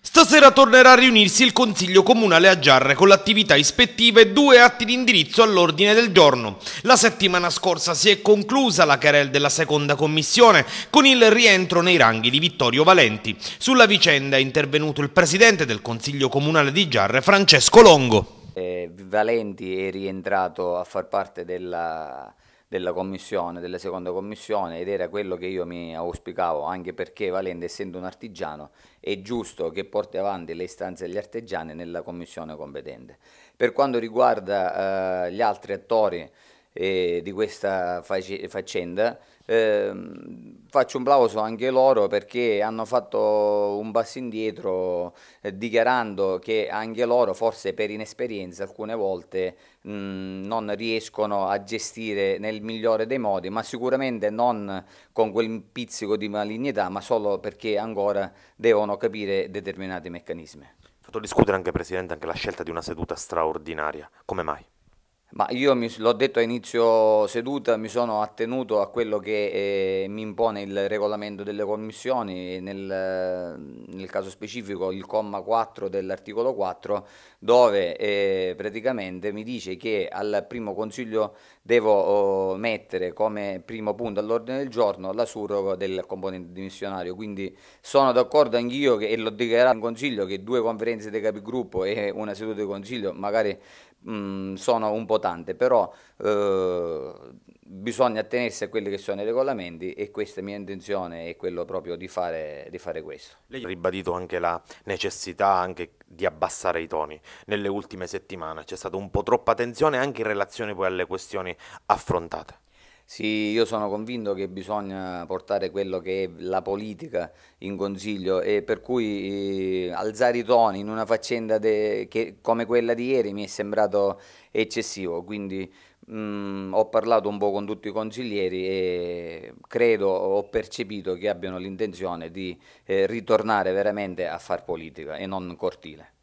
Stasera tornerà a riunirsi il Consiglio Comunale a Giarre con l'attività ispettiva e due atti di indirizzo all'ordine del giorno. La settimana scorsa si è conclusa la querel della seconda commissione con il rientro nei ranghi di Vittorio Valenti. Sulla vicenda è intervenuto il presidente del Consiglio Comunale di Giarre, Francesco Longo. Eh, Valenti è rientrato a far parte della della commissione, della seconda commissione ed era quello che io mi auspicavo, anche perché Valente essendo un artigiano è giusto che porti avanti le istanze degli artigiani nella commissione competente. Per quanto riguarda eh, gli altri attori eh, di questa faccenda. Eh, faccio un plauso anche loro perché hanno fatto un passo indietro eh, dichiarando che anche loro forse per inesperienza alcune volte mh, non riescono a gestire nel migliore dei modi ma sicuramente non con quel pizzico di malignità ma solo perché ancora devono capire determinati meccanismi. Ho fatto discutere anche Presidente anche la scelta di una seduta straordinaria, come mai? Ma io l'ho detto a inizio seduta, mi sono attenuto a quello che eh, mi impone il regolamento delle commissioni, nel, nel caso specifico il comma 4 dell'articolo 4, dove eh, praticamente mi dice che al primo consiglio devo oh, mettere come primo punto all'ordine del giorno la surroga del componente dimissionario, quindi sono d'accordo anch'io e l'ho dichiarato in consiglio che due conferenze dei capigruppo e una seduta di consiglio magari mh, sono un po' tante, però eh, bisogna attenersi a quelli che sono i regolamenti e questa mia intenzione è quello proprio di fare, di fare questo. Lei ha ribadito anche la necessità anche di abbassare i toni. Nelle ultime settimane c'è stata un po' troppa tensione anche in relazione poi alle questioni affrontate. Sì, io sono convinto che bisogna portare quello che è la politica in consiglio e per cui eh, alzare i toni in una faccenda che, come quella di ieri mi è sembrato eccessivo, quindi mh, mm, ho parlato un po' con tutti i consiglieri e credo, ho percepito che abbiano l'intenzione di eh, ritornare veramente a far politica e non cortile.